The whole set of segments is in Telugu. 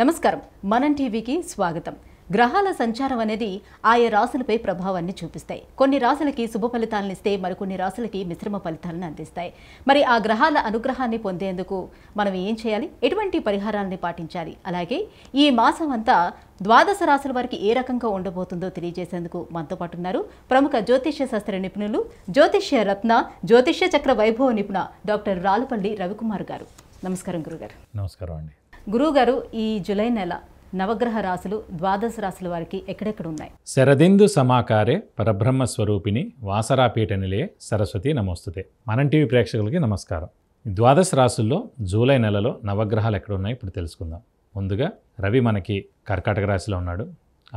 నమస్కారం మనం టీవీకి స్వాగతం గ్రహాల సంచారం అనేది ఆయా రాశులపై ప్రభావాన్ని చూపిస్తాయి కొన్ని రాశులకి శుభ ఫలితాలను ఇస్తే మరికొన్ని రాశులకి మిశ్రమ ఫలితాలను అందిస్తాయి మరి ఆ గ్రహాల అనుగ్రహాన్ని పొందేందుకు మనం ఏం చేయాలి ఎటువంటి పరిహారాలని పాటించాలి అలాగే ఈ మాసం అంతా ద్వాదశ రాశుల వారికి ఏ రకంగా ఉండబోతుందో తెలియజేసేందుకు మనతో పాటు ఉన్నారు ప్రముఖ జ్యోతిష్య శాస్త్ర నిపుణులు జ్యోతిష్య రత్న జ్యోతిష్య చక్ర వైభవ నిపుణ డాక్టర్ రాలుపల్లి రవికుమార్ గారు నమస్కారం గురుగారు నమస్కారం అండి గురువుగారు ఈ జులై నెల నవగ్రహ రాశులు ద్వాదశ రాశుల వారికి ఎక్కడెక్కడ ఉన్నాయి శరదిందు సమాకారే పరబ్రహ్మ స్వరూపిణి వాసరాపీఠ నిలయ సరస్వతి నమోస్తుతే మన టీవీ ప్రేక్షకులకి నమస్కారం ద్వాదశ రాశుల్లో జూలై నెలలో నవగ్రహాలు ఎక్కడున్నాయి ఇప్పుడు తెలుసుకుందాం ముందుగా రవి మనకి కర్కాటక రాశిలో ఉన్నాడు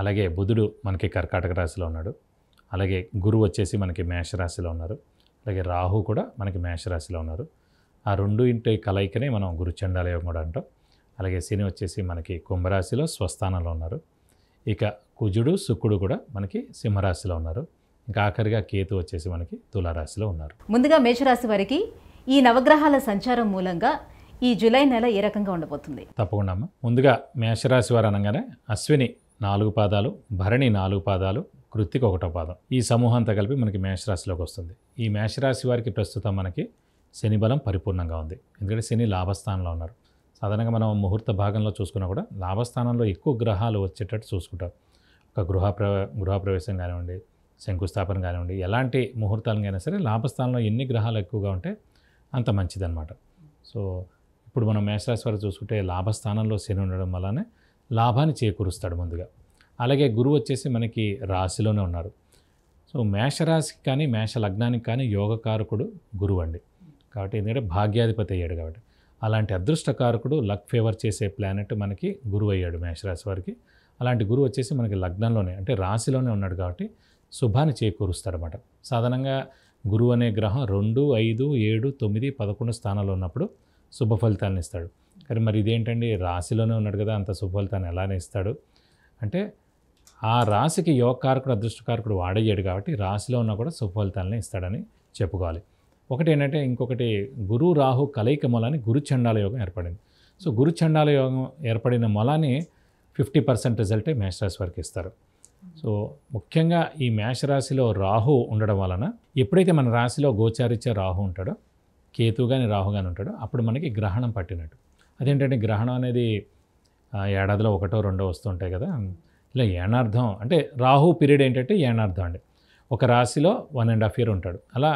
అలాగే బుధుడు మనకి కర్కాటక రాశిలో ఉన్నాడు అలాగే గురువు వచ్చేసి మనకి మేషరాశిలో ఉన్నారు అలాగే రాహు కూడా మనకి మేషరాశిలో ఉన్నారు ఆ రెండు ఇంటి కలయికనే మనం గురుచండాలయం కూడా అంటాం అలాగే శని వచ్చేసి మనకి కుంభరాశిలో స్వస్థానంలో ఉన్నారు ఇక కుజుడు శుక్రుడు కూడా మనకి సింహరాశిలో ఉన్నారు ఇంకా ఆఖరిగా కేతు వచ్చేసి మనకి తులారాశిలో ఉన్నారు ముందుగా మేషరాశి వారికి ఈ నవగ్రహాల సంచారం మూలంగా ఈ జూలై నెల ఏ రకంగా ఉండబోతుంది తప్పకుండా అమ్మ ముందుగా మేషరాశి వారు అనగానే అశ్విని నాలుగు పాదాలు భరణి నాలుగు పాదాలు కృత్తికి ఒకటో పాదం ఈ సమూహంతో కలిపి మనకి మేషరాశిలోకి వస్తుంది ఈ మేషరాశి వారికి ప్రస్తుతం మనకి శని బలం పరిపూర్ణంగా ఉంది ఎందుకంటే శని లాభస్థానంలో ఉన్నారు సాధారణంగా మనం ముహూర్త భాగంలో చూసుకున్నా కూడా లాభస్థానంలో ఎక్కువ గ్రహాలు వచ్చేటట్టు చూసుకుంటాం ఒక గృహ గృహప్రవేశం కానివ్వండి శంకుస్థాపన కానివ్వండి ఎలాంటి ముహూర్తాలకైనా సరే లాభస్థానంలో ఎన్ని గ్రహాలు ఎక్కువగా ఉంటే అంత మంచిదన్నమాట సో ఇప్పుడు మనం మేషరాశి వారు చూసుకుంటే లాభస్థానంలో శని ఉండడం వల్లనే లాభాన్ని చేకూరుస్తాడు ముందుగా అలాగే గురువు వచ్చేసి మనకి రాశిలోనే ఉన్నారు సో మేషరాశికి కానీ మేష లగ్నానికి కానీ యోగకారకుడు గురువు అండి కాబట్టి ఎందుకంటే భాగ్యాధిపతి అయ్యాడు కాబట్టి అలాంటి అదృష్టకారకుడు లక్ ఫేవర్ చేసే ప్లానెట్ మనకి గురువు అయ్యాడు మేషరాశి వారికి అలాంటి గురువు వచ్చేసి మనకి లగ్నంలోనే అంటే రాశిలోనే ఉన్నాడు కాబట్టి శుభాన్ని చేకూరుస్తాడనమాట సాధారణంగా గురువు అనే గ్రహం రెండు ఐదు ఏడు తొమ్మిది పదకొండు స్థానాల్లో ఉన్నప్పుడు శుభ ఫలితాలను ఇస్తాడు కానీ మరి ఇదేంటండి రాశిలోనే ఉన్నాడు కదా అంత శుభ ఫలితాన్ని ఎలానే ఇస్తాడు అంటే ఆ రాశికి యోగకారకుడు అదృష్టకారకుడు వాడయ్యాడు కాబట్టి రాశిలో ఉన్నా కూడా శుభ ఫలితాలనే ఇస్తాడని చెప్పుకోవాలి ఒకటి ఏంటంటే ఇంకొకటి గురు రాహు కలయిక మూలాన్ని గురు చండాల యోగం ఏర్పడింది సో గురు చండాల యోగం ఏర్పడిన మొలాన్ని ఫిఫ్టీ పర్సెంట్ రిజల్టే మేషరాశి వారికి ఇస్తారు సో ముఖ్యంగా ఈ మేషరాశిలో రాహు ఉండడం వలన ఎప్పుడైతే మన రాశిలో గోచారిచ్చే రాహు ఉంటాడో కేతు కానీ రాహు కానీ ఉంటాడో అప్పుడు మనకి గ్రహణం పట్టినట్టు అదేంటంటే గ్రహణం అనేది ఏడాదిలో ఒకటో రెండో వస్తుంటాయి కదా ఇలా ఏనార్థం అంటే రాహు పీరియడ్ ఏంటంటే ఏనార్థం అండి ఒక రాశిలో వన్ అండ్ హాఫ్ ఇయర్ ఉంటాడు అలా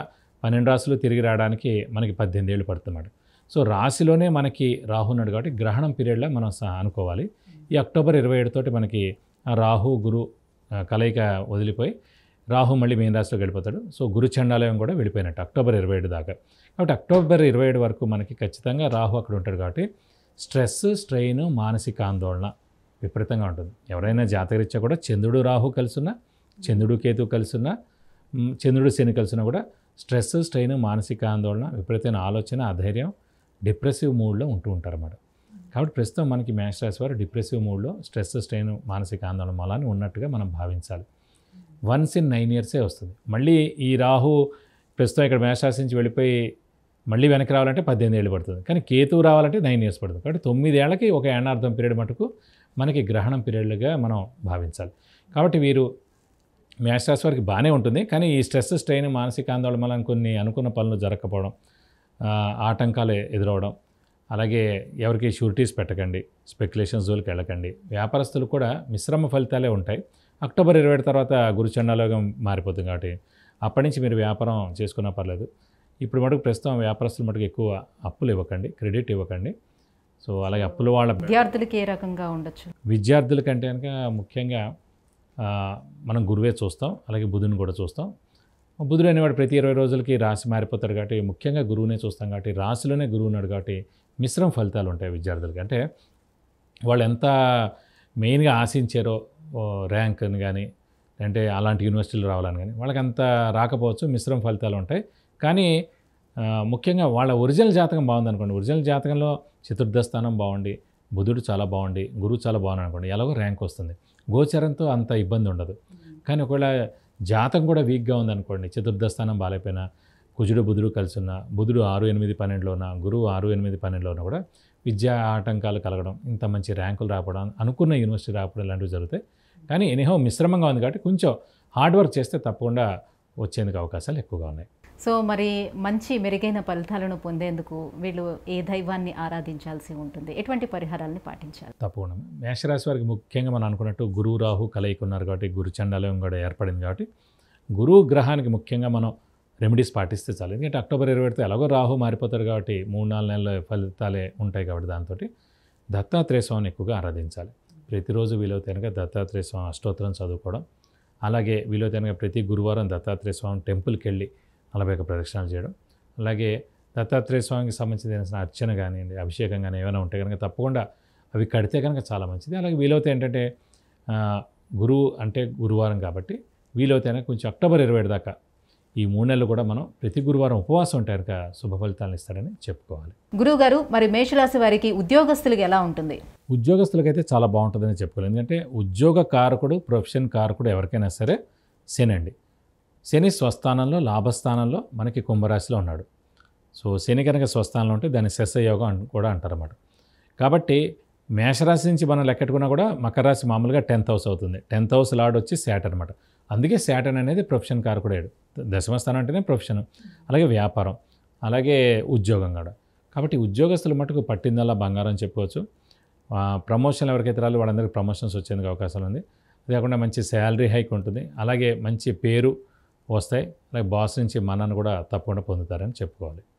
పన్నెండు రాశులు తిరిగి రావడానికి మనకి పద్దెనిమిది ఏళ్ళు పడుతున్నాడు సో రాశిలోనే మనకి రాహు ఉన్నాడు కాబట్టి గ్రహణం పీరియడ్లో మనం అనుకోవాలి ఈ అక్టోబర్ ఇరవై ఏడుతోటి మనకి రాహు గురు కలయిక వదిలిపోయి రాహు మళ్ళీ మీన రాశిలోకి వెళ్ళిపోతాడు సో గురు చండాలయం కూడా వెళ్ళిపోయినట్టు అక్టోబర్ ఇరవై ఏడు దాకా కాబట్టి అక్టోబర్ ఇరవై ఏడు వరకు మనకి ఖచ్చితంగా రాహు అక్కడ ఉంటాడు కాబట్టి స్ట్రెస్ స్ట్రెయిన్ మానసిక ఆందోళన విపరీతంగా ఉంటుంది ఎవరైనా జాతకరీత్యా కూడా చంద్రుడు రాహు కలిసినా చంద్రుడు కేతు కలిసినా చంద్రుడు శని కలిసినా కూడా స్ట్రెస్ స్ట్రెయిన్ మానసిక ఆందోళన విపరీతమైన ఆలోచన అధైర్యం డిప్రెసివ్ మూడ్లో ఉంటూ ఉంటారు అన్నమాట కాబట్టి ప్రస్తుతం మనకి మేష రాశి వారు డిప్రెసివ్ మూడ్లో స్ట్రెస్ స్ట్రెయిన్ మానసిక ఆందోళన వలన ఉన్నట్టుగా మనం భావించాలి వన్స్ ఇన్ నైన్ ఇయర్సే వస్తుంది మళ్ళీ ఈ రాహు ప్రస్తుతం ఇక్కడ మేషరాశి నుంచి వెళ్ళిపోయి మళ్ళీ వెనక్కి రావాలంటే పద్దెనిమిది ఏళ్ళు పడుతుంది కానీ కేతువు రావాలంటే నైన్ ఇయర్స్ పడుతుంది కాబట్టి తొమ్మిదేళ్లకి ఒక ఏనార్థం పీరియడ్ మటుకు మనకి గ్రహణం పీరియడ్లుగా మనం భావించాలి కాబట్టి వీరు మ్యాచ్ స్ట్రెస్ వారికి బాగానే ఉంటుంది కానీ ఈ స్ట్రెస్ స్ట్రెయిన్ మానసిక ఆందోళన వల్ల కొన్ని అనుకున్న పనులు జరగకపోవడం ఆటంకాలు ఎదురవడం అలాగే ఎవరికి షూరిటీస్ పెట్టకండి స్పెక్యులేషన్ జోలికి వెళ్ళకండి వ్యాపారస్తులు కూడా మిశ్రమ ఫలితాలే ఉంటాయి అక్టోబర్ ఇరవై తర్వాత గురుచండాలోగం మారిపోతుంది కాబట్టి అప్పటి నుంచి మీరు వ్యాపారం చేసుకున్నా పర్లేదు ఇప్పుడు మటుకు ప్రస్తుతం వ్యాపారస్తులు మటుకు ఎక్కువ అప్పులు ఇవ్వకండి క్రెడిట్ ఇవ్వకండి సో అలాగే అప్పులు వాళ్ళ విద్యార్థులకి ఏ రకంగా ఉండొచ్చు విద్యార్థులకంటే కనుక ముఖ్యంగా మనం గురువే చూస్తాం అలాగే బుధుని కూడా చూస్తాం బుధుడు అనేవాడు ప్రతి ఇరవై రోజులకి రాశి మారిపోతాడు కాబట్టి ముఖ్యంగా గురువునే చూస్తాం కాబట్టి రాశిలోనే గురువు ఉన్నాడు కాబట్టి మిశ్రమ ఫలితాలు ఉంటాయి విద్యార్థులకి అంటే వాళ్ళు ఎంత మెయిన్గా ఆశించారో ర్యాంక్ అని కానీ అంటే అలాంటి యూనివర్సిటీలు రావాలని కానీ వాళ్ళకి అంత రాకపోవచ్చు మిశ్రమ ఫలితాలు ఉంటాయి కానీ ముఖ్యంగా వాళ్ళ ఒరిజినల్ జాతకం బాగుందనుకోండి ఒరిజినల్ జాతకంలో చతుర్థ స్థానం బాగుండి బుధుడు చాలా బాగుండి గురువు చాలా బాగుంది అనుకోండి ఎలాగో ర్యాంక్ వస్తుంది గోచరంతో అంత ఇబ్బంది ఉండదు కానీ ఒకవేళ జాతం కూడా వీక్గా ఉందనుకోండి చతుర్థ స్థానం బాగాలేపోయినా కుజుడు బుధుడు కలిసి ఉన్న బుధుడు ఆరు ఎనిమిది పన్నెండులో ఉన్న గురువు ఆరు ఎనిమిది పన్నెండులో ఉన్న కూడా విద్యా ఆటంకాలు కలగడం ఇంత మంచి ర్యాంకులు రావడం అనుకున్న యూనివర్సిటీ రావడం ఇలాంటివి జరుగుతాయి కానీ ఎనీహో మిశ్రమంగా ఉంది కాబట్టి కొంచెం హార్డ్ వర్క్ చేస్తే తప్పకుండా వచ్చేందుకు అవకాశాలు ఎక్కువగా ఉన్నాయి సో మరి మంచి మెరుగైన ఫలితాలను పొందేందుకు వీళ్ళు ఏ దైవాన్ని ఆరాధించాల్సి ఉంటుంది ఎటువంటి పరిహారాలని పాటించాలి తప్పకుండా మేషరాశి వారికి ముఖ్యంగా మనం అనుకున్నట్టు గురువు రాహు కలయిక ఉన్నారు కాబట్టి గురు చండాలయం కూడా ఏర్పడింది కాబట్టి గురువు గ్రహానికి ముఖ్యంగా మనం రెమెడీస్ పాటిస్తే చాలు ఎందుకంటే అక్టోబర్ ఇరవై ఎడితే ఎలాగో రాహు మారిపోతారు కాబట్టి మూడు నాలుగు నెలల ఫలితాలే ఉంటాయి కాబట్టి దాంతో దత్తాత్రేయ స్వామిని ఎక్కువగా ఆరాధించాలి ప్రతిరోజు వీలైతే కనుక దత్తాత్రేయ స్వామి అష్టోత్తరం చదువుకోవడం అలాగే వీలైతే కనుక ప్రతి గురువారం దత్తాత్రేయ స్వామి టెంపుల్కి వెళ్ళి నలభై ఒక ప్రదక్షిణాలు చేయడం అలాగే దత్తాత్రేయ స్వామికి సంబంధించిన అర్చన కానివ్వండి అభిషేకం కానీ ఏమైనా ఉంటే కనుక తప్పకుండా అవి కడితే కనుక చాలా మంచిది అలాగే వీలవుతే ఏంటంటే గురువు అంటే గురువారం కాబట్టి వీలవుతే కనుక కొంచెం అక్టోబర్ ఇరవై దాకా ఈ మూడు నెలలు కూడా మనం ప్రతి గురువారం ఉపవాసం ఉంటారు కనుక శుభ ఫలితాలను ఇస్తాడని చెప్పుకోవాలి గురువు గారు మరి మేషరాశి వారికి ఉద్యోగస్తులకి ఎలా ఉంటుంది ఉద్యోగస్తులకి అయితే చాలా బాగుంటుందని చెప్పుకోవాలి ఎందుకంటే ఉద్యోగ కారకుడు ప్రొఫెషన్ కారకుడు ఎవరికైనా సరే శనండి శని స్వస్థానంలో లాభస్థానంలో మనకి కుంభరాశిలో ఉన్నాడు సో శని కనుక స్వస్థానంలో ఉంటే దాన్ని శస్యయోగం అని కూడా అంటారన్నమాట కాబట్టి మేషరాశి నుంచి మనం లెక్కెట్టుకున్నా కూడా మకర రాశి మామూలుగా టెన్త్ హౌస్ అవుతుంది టెన్త్ హౌస్ లాడ్ వచ్చి శాట్ అనమాట అందుకే శాటన్ అనేది ప్రొఫెషన్ కారకుడేడు దశమస్థానం అంటేనే ప్రొఫెషన్ అలాగే వ్యాపారం అలాగే ఉద్యోగం కూడా కాబట్టి ఉద్యోగస్తులు మటుకు పట్టిందల్లా బంగారం చెప్పుకోవచ్చు ప్రమోషన్లు ఎవరికైతే రాళ్ళు వాళ్ళందరికీ ప్రమోషన్స్ వచ్చేందుకు అవకాశం ఉంది అది కాకుండా మంచి శాలరీ హైక్ ఉంటుంది అలాగే మంచి పేరు వస్తాయి అలాగే బాస్ నుంచి మన్నను కూడా తప్పకుండా పొందుతారని చెప్పుకోవాలి